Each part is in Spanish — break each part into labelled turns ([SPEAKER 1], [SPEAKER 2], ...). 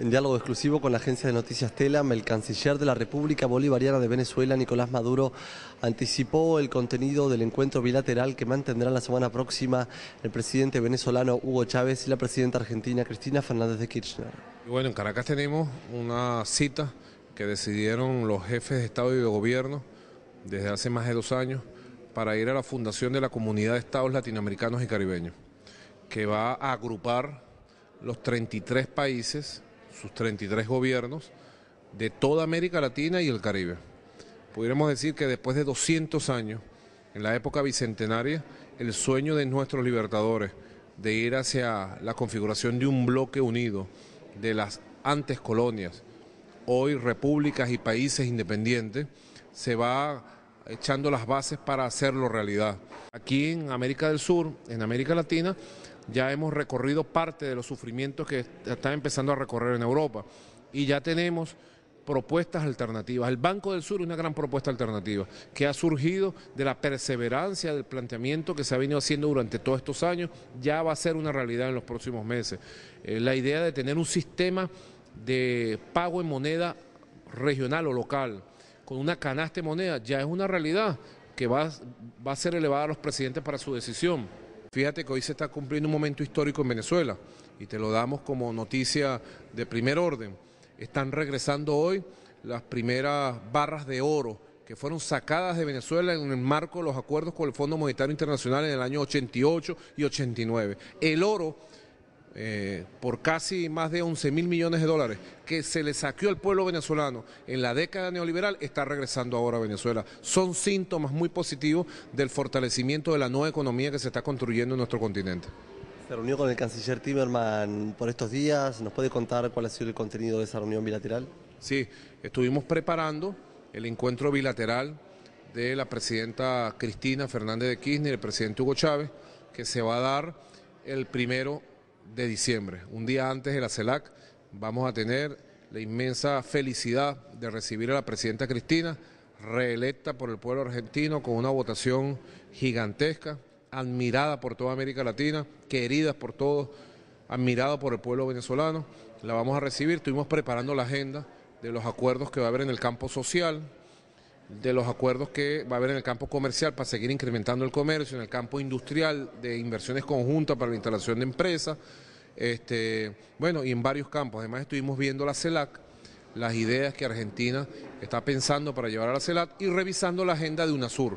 [SPEAKER 1] En diálogo exclusivo con la agencia de noticias Telam, el canciller de la República Bolivariana de Venezuela, Nicolás Maduro, anticipó el contenido del encuentro bilateral que mantendrán la semana próxima el presidente venezolano Hugo Chávez y la presidenta argentina Cristina Fernández de Kirchner.
[SPEAKER 2] Bueno, en Caracas tenemos una cita que decidieron los jefes de Estado y de Gobierno desde hace más de dos años para ir a la fundación de la Comunidad de Estados Latinoamericanos y Caribeños, que va a agrupar los 33 países sus 33 gobiernos de toda América Latina y el Caribe. Pudiéramos decir que después de 200 años, en la época bicentenaria, el sueño de nuestros libertadores de ir hacia la configuración de un bloque unido de las antes colonias, hoy repúblicas y países independientes, se va echando las bases para hacerlo realidad. Aquí en América del Sur, en América Latina, ya hemos recorrido parte de los sufrimientos que están empezando a recorrer en Europa y ya tenemos propuestas alternativas. El Banco del Sur es una gran propuesta alternativa que ha surgido de la perseverancia del planteamiento que se ha venido haciendo durante todos estos años, ya va a ser una realidad en los próximos meses. Eh, la idea de tener un sistema de pago en moneda regional o local con una canasta de moneda ya es una realidad que va a ser elevada a los presidentes para su decisión. Fíjate que hoy se está cumpliendo un momento histórico en Venezuela y te lo damos como noticia de primer orden. Están regresando hoy las primeras barras de oro que fueron sacadas de Venezuela en el marco de los acuerdos con el Fondo Monetario Internacional en el año 88 y 89. El oro eh, por casi más de 11 mil millones de dólares que se le saqueó al pueblo venezolano en la década neoliberal está regresando ahora a Venezuela. Son síntomas muy positivos del fortalecimiento de la nueva economía que se está construyendo en nuestro continente.
[SPEAKER 1] Se reunió con el canciller Timerman por estos días. ¿Nos puede contar cuál ha sido el contenido de esa reunión bilateral? Sí, estuvimos preparando el encuentro bilateral
[SPEAKER 2] de la presidenta Cristina Fernández de Kirchner y el presidente Hugo Chávez, que se va a dar el primero de diciembre. Un día antes de la CELAC vamos a tener la inmensa felicidad de recibir a la presidenta Cristina, reelecta por el pueblo argentino con una votación gigantesca, admirada por toda América Latina, querida por todos, admirada por el pueblo venezolano. La vamos a recibir, estuvimos preparando la agenda de los acuerdos que va a haber en el campo social, de los acuerdos que va a haber en el campo comercial para seguir incrementando el comercio, en el campo industrial de inversiones conjuntas para la instalación de empresas, este, bueno, y en varios campos. Además estuvimos viendo la CELAC, las ideas que Argentina está pensando para llevar a la CELAC y revisando la agenda de UNASUR,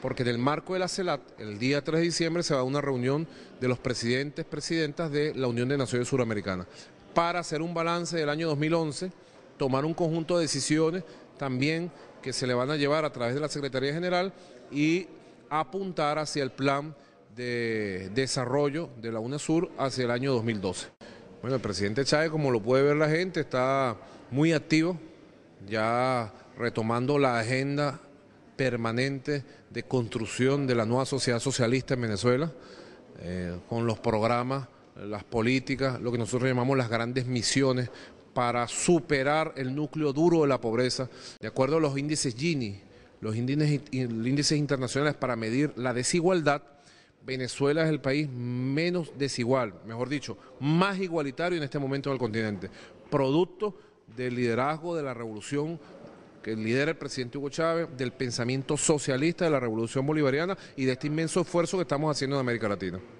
[SPEAKER 2] porque en el marco de la CELAC, el día 3 de diciembre se va a una reunión de los presidentes, presidentas de la Unión de Naciones Suramericanas, para hacer un balance del año 2011, tomar un conjunto de decisiones también que se le van a llevar a través de la Secretaría General y apuntar hacia el plan de desarrollo de la UNASUR hacia el año 2012. Bueno, el presidente Chávez, como lo puede ver la gente, está muy activo, ya retomando la agenda permanente de construcción de la nueva sociedad socialista en Venezuela, eh, con los programas, las políticas, lo que nosotros llamamos las grandes misiones para superar el núcleo duro de la pobreza, de acuerdo a los índices Gini, los índices, internacionales para medir la desigualdad, Venezuela es el país menos desigual, mejor dicho, más igualitario en este momento del continente, producto del liderazgo de la revolución que lidera el presidente Hugo Chávez, del pensamiento socialista de la revolución bolivariana y de este inmenso esfuerzo que estamos haciendo en América Latina.